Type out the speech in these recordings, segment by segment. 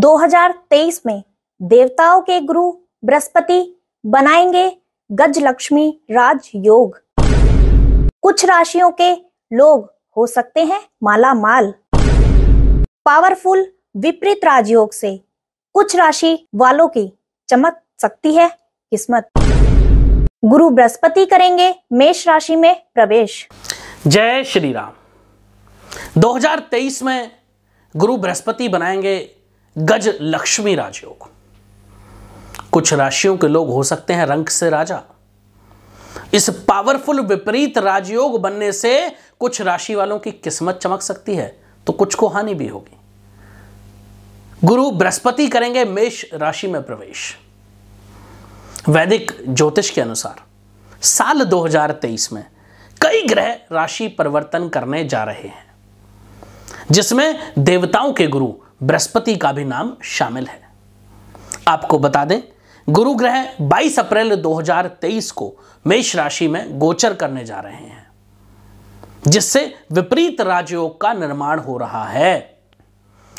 2023 में देवताओं के गुरु बृहस्पति बनाएंगे गज लक्ष्मी राज योग कुछ राशियों के लोग हो सकते हैं माला माल पावरफुल विपरीत राजयोग से कुछ राशि वालों की चमक सकती है किस्मत गुरु बृहस्पति करेंगे मेष राशि में प्रवेश जय श्री राम 2023 में गुरु बृहस्पति बनाएंगे गज लक्ष्मी राजयोग कुछ राशियों के लोग हो सकते हैं रंक से राजा इस पावरफुल विपरीत राजयोग बनने से कुछ राशि वालों की किस्मत चमक सकती है तो कुछ को हानि भी होगी गुरु बृहस्पति करेंगे मेष राशि में प्रवेश वैदिक ज्योतिष के अनुसार साल 2023 में कई ग्रह राशि परिवर्तन करने जा रहे हैं जिसमें देवताओं के गुरु बृहस्पति का भी नाम शामिल है आपको बता दें गुरु ग्रह 22 अप्रैल 2023 को मेष राशि में गोचर करने जा रहे हैं जिससे विपरीत राजयोग का निर्माण हो रहा है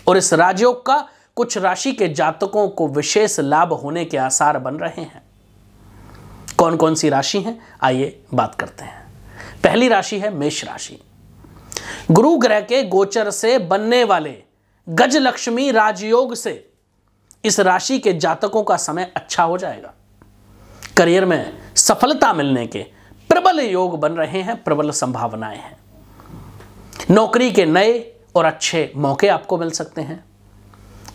और इस राजयोग का कुछ राशि के जातकों को विशेष लाभ होने के आसार बन रहे हैं कौन कौन सी राशि है आइए बात करते हैं पहली राशि है मेष राशि गुरु ग्रह के गोचर से बनने वाले गजलक्ष्मी राजयोग से इस राशि के जातकों का समय अच्छा हो जाएगा करियर में सफलता मिलने के प्रबल योग बन रहे हैं प्रबल संभावनाएं हैं नौकरी के नए और अच्छे मौके आपको मिल सकते हैं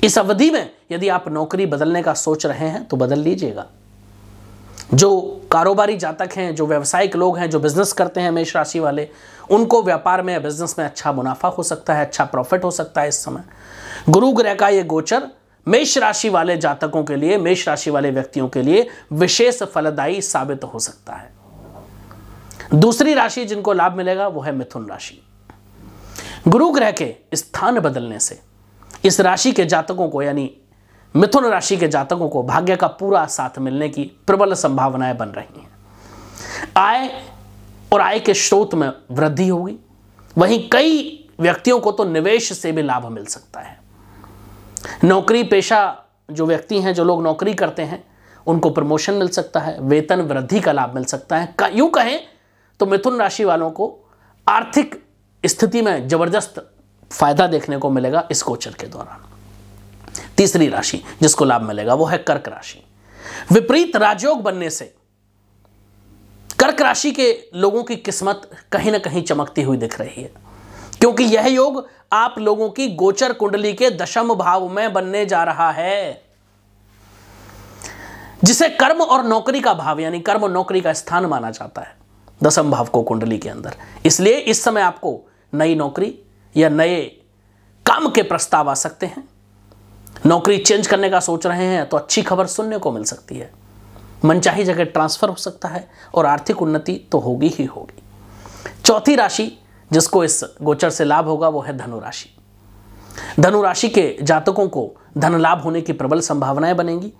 इस अवधि में यदि आप नौकरी बदलने का सोच रहे हैं तो बदल लीजिएगा जो कारोबारी जातक हैं जो व्यावसायिक लोग हैं जो बिजनेस करते हैं मेष राशि वाले उनको व्यापार में बिजनेस में अच्छा मुनाफा हो सकता है अच्छा प्रॉफिट हो सकता है इस समय गुरु ग्रह का ये गोचर मेष राशि वाले जातकों के लिए मेष राशि वाले व्यक्तियों के लिए विशेष फलदायी साबित हो सकता है दूसरी राशि जिनको लाभ मिलेगा वो है मिथुन राशि गुरु ग्रह के स्थान बदलने से इस राशि के जातकों को यानी मिथुन राशि के जातकों को भाग्य का पूरा साथ मिलने की प्रबल संभावनाएं बन रही हैं आय और आय के स्रोत में वृद्धि होगी वहीं कई व्यक्तियों को तो निवेश से भी लाभ मिल सकता है नौकरी पेशा जो व्यक्ति हैं जो लोग नौकरी करते हैं उनको प्रमोशन मिल सकता है वेतन वृद्धि का लाभ मिल सकता है यूं कहें तो मिथुन राशि वालों को आर्थिक स्थिति में जबरदस्त फायदा देखने को मिलेगा इस गोचर के दौरान तीसरी राशि जिसको लाभ मिलेगा वो है कर्क राशि विपरीत राजयोग बनने से कर्क राशि के लोगों की किस्मत कहीं ना कहीं चमकती हुई दिख रही है क्योंकि यह योग आप लोगों की गोचर कुंडली के दशम भाव में बनने जा रहा है जिसे कर्म और नौकरी का भाव यानी कर्म और नौकरी का स्थान माना जाता है दशम भाव को कुंडली के अंदर इसलिए इस समय आपको नई नौकरी या नए काम के प्रस्ताव आ सकते हैं नौकरी चेंज करने का सोच रहे हैं तो अच्छी खबर सुनने को मिल सकती है मनचाही जगह ट्रांसफर हो सकता है और आर्थिक उन्नति तो होगी ही होगी चौथी राशि जिसको इस गोचर से लाभ होगा वो है धनुराशि धनुराशि के जातकों को धन लाभ होने की प्रबल संभावनाएं बनेंगी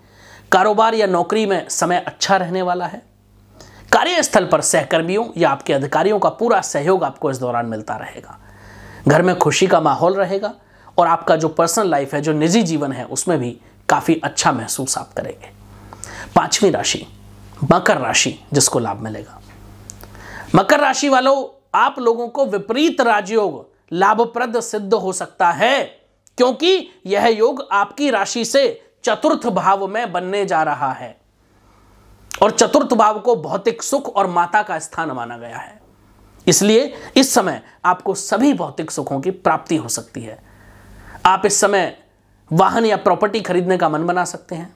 कारोबार या नौकरी में समय अच्छा रहने वाला है कार्यस्थल पर सहकर्मियों या आपके अधिकारियों का पूरा सहयोग आपको इस दौरान मिलता रहेगा घर में खुशी का माहौल रहेगा और आपका जो पर्सनल लाइफ है जो निजी जीवन है उसमें भी काफ़ी अच्छा महसूस आप करेंगे पांचवी राशि मकर राशि जिसको लाभ मिलेगा मकर राशि वालों आप लोगों को विपरीत राजयोग लाभप्रद सिद्ध हो सकता है क्योंकि यह योग आपकी राशि से चतुर्थ भाव में बनने जा रहा है और चतुर्थ भाव को भौतिक सुख और माता का स्थान माना गया है इसलिए इस समय आपको सभी भौतिक सुखों की प्राप्ति हो सकती है आप इस समय वाहन या प्रॉपर्टी खरीदने का मन बना सकते हैं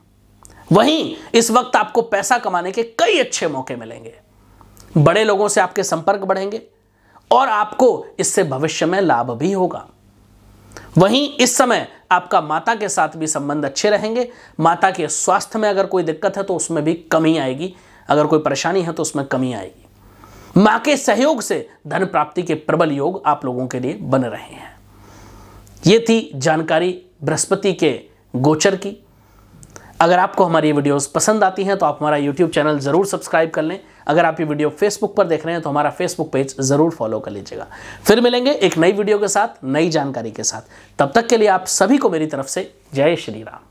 वहीं इस वक्त आपको पैसा कमाने के कई अच्छे मौके मिलेंगे बड़े लोगों से आपके संपर्क बढ़ेंगे और आपको इससे भविष्य में लाभ भी होगा वहीं इस समय आपका माता के साथ भी संबंध अच्छे रहेंगे माता के स्वास्थ्य में अगर कोई दिक्कत है तो उसमें भी कमी आएगी अगर कोई परेशानी है तो उसमें कमी आएगी मां के सहयोग से धन प्राप्ति के प्रबल योग आप लोगों के लिए बन रहे हैं ये थी जानकारी बृहस्पति के गोचर की अगर आपको हमारी वीडियोस पसंद आती हैं तो आप हमारा यूट्यूब चैनल ज़रूर सब्सक्राइब कर लें अगर आप ये वीडियो फेसबुक पर देख रहे हैं तो हमारा फेसबुक पेज ज़रूर फॉलो कर लीजिएगा फिर मिलेंगे एक नई वीडियो के साथ नई जानकारी के साथ तब तक के लिए आप सभी को मेरी तरफ से जय श्री राम